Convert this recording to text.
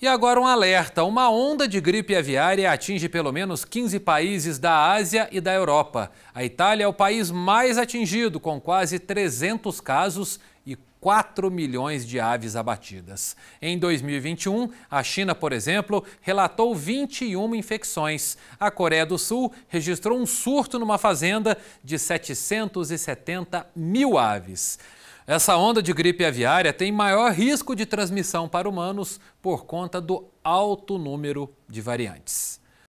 E agora um alerta: uma onda de gripe aviária atinge pelo menos 15 países da Ásia e da Europa. A Itália é o país mais atingido, com quase 300 casos e 4 milhões de aves abatidas. Em 2021, a China, por exemplo, relatou 21 infecções. A Coreia do Sul registrou um surto numa fazenda de 770 mil aves. Essa onda de gripe aviária tem maior risco de transmissão para humanos por conta do alto número de variantes.